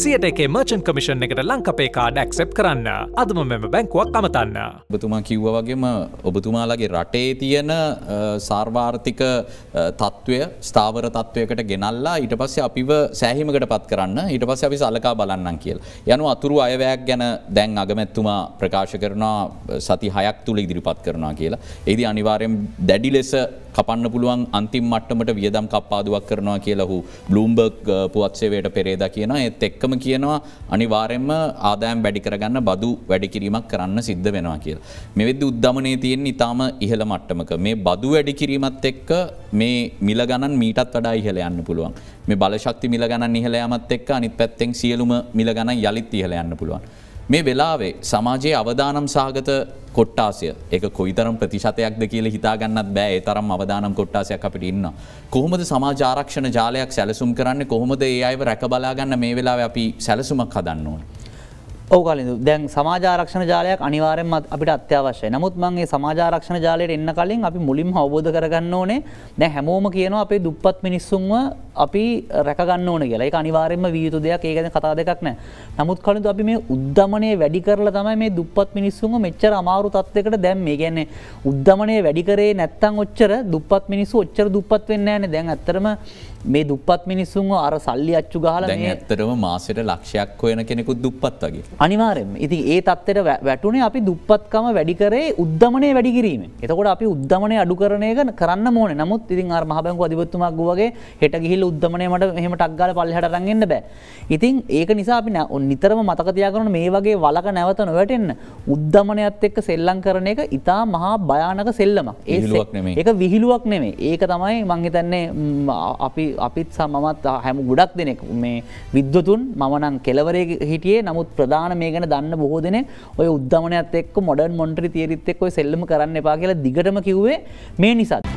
සියට එකේ මර්චන් කමිෂන් එකට ලංකපේ කාඩ ඇක්සෙප් කරන්න අදම මෙම බැංකුවක් අමතන්න. ඔබතුමා කිව්ව වගේම ඔබතුමාලගේ රටේ තියෙන සාර්වාර්ථික තත්ත්වය ස්ථාවර තත්ත්වයකට ගෙනල්ලා ඊට පස්සේ අපිව සෑහිමකට පත් කරන්න ඊට පස්සේ අපි සලකා බලන්නම් කියල්. යනු අතුරු අයවැයක් ගැන දැන් අගමැත්තුමා ප්‍රකාශ කරනවා සති හයක් තුළ ඉදිරිපත් කරනවා කියලා. එදි අනිවාරයෙන් දැඩි ලෙස කපන්න පුළුවන් අන්තිම් මට්ටමට වියදම් කප්පාදුවක් කරනවා කියලහු බ්ලූම්බර්ග් පුවත්සේවයට පෙරේද කියන එත් එක්කම කියනවා අනිවාරෙන්ම ආදායම් වැඩි කරගන්න බදු වැඩිකිරීමක් කරන්න සිද්ධ වෙනවා කියල. මෙවිද උද්ධමනය තියෙන් ඉතාම ඉහළ මට්ටමක මේ බදු වැඩිකිරීමත් එක්ක මේ මිල ගණන් මීටත් වඩා ඉහළ යන්න පුළුවන් මේ බලශක්ති මිල ගණන් ඉහළ යමත් එක්ක අනිත් පැත්තෙන් සියලුම මිල ගණන් යළිත් ඉහළ යන්න පුළුවන්. මේ වෙලාවේ සමාජයේ අවදානම් සාගත කොට්ටාසය එක කොයිතරම් ප්‍රතිශතයක්ද කියල හිතාගන්නත් බෑ තරම් අවදානම් කොට්ටාසයක් අපිට ඉන්න. කොහොමද සමාජාරක්ෂණ ජාලයක් සැලසුම් කරන්න කොහොමද ඒ අයව රැකබලාගන්න මේ වෙලා අපි සැලසුමක් හදන්න ඕන. ඔව් කලින්දු. දැන් සමාජාරක්ෂණ ජාලයක් අනිවාර්යයෙන්ම අපිට අත්‍යවශ්‍යයි. නමුත් මම මේ සමාජාරක්ෂණ ජාලයට එන්න කලින් අපි මුලින්ම අවබෝධ කරගන්න ඕනේ දැන් හැමෝම කියනවා අපේ දුප්පත් මිනිස්සුන්ව අපි රැකගන්න ඕනේ කියලා. ඒක අනිවාර්යයෙන්ම විය යුතු දෙයක්. ඒක ගැන කතා දෙකක් නැහැ. නමුත් කලින්දු අපි මේ උද්දමනය වැඩි කරලා තමයි මේ දුප්පත් මිනිස්සුන්ව මෙච්චර අමාරු තත්යකට දැම්මේ. කියන්නේ උද්දමනය වැඩි කරේ නැත්තම් ඔච්චර දුප්පත් මිනිස්සු ඔච්චර දුප්පත් වෙන්නේ නැහැ දැන් ඇත්තටම මේ දුප්පත් මිනිස්සුන්ව අර සල්ලි අච්චු ගහලා මේ ඇත්තටම මාසෙට ලක්ෂයක් හොයන කෙනෙකුත් දුප්පත් වගේ. අනිවාරෙන් ඉතින් ඒ තත්වට වැටුනේ අපි දුප්පත්කම වැඩිකරේ උද්ධමනය වැඩිකිරීම එතකොට අපි උද්ධමනය අඩු කරනය කරන්න මෝන නමුත් ඉතින් අර මහබැංක අධිපත්තුමක් වගේ හෙට ගිහිල් උද්ධමනයට මෙහම ටක්ගල පල්ලහට රඟන්න බෑ ඉතින් ඒක නිසා අපි ඔන් නිතරම මතකතියාකරන මේ වගේ වලක නැවත නොවැටෙන්න උද්ධමනයත් එක්ක සෙල්ලං කරන එක ඉතා මහා භයානක සෙල්ලමක් ඒ එක විහිළුවක් නෙමේ ඒක තමයි මංහිතන්නේ අපි අපිත් සමත් හැම ගොඩක් දෙනෙක් මේ විද්වතුන් මමනං කෙලවරේ හිටියේ නමුත් ප්‍රධාන දාන මේ ගැන දන්න බොහෝ දෙන ඔය උද්ධමනයක්ත් එක් මොඩන් මොන්ට්‍රි තේරිත් එක් ඔය සෙල්ලම කරන්න එපා කියලා දිගටම කිව්වේ මේ නිසාත්.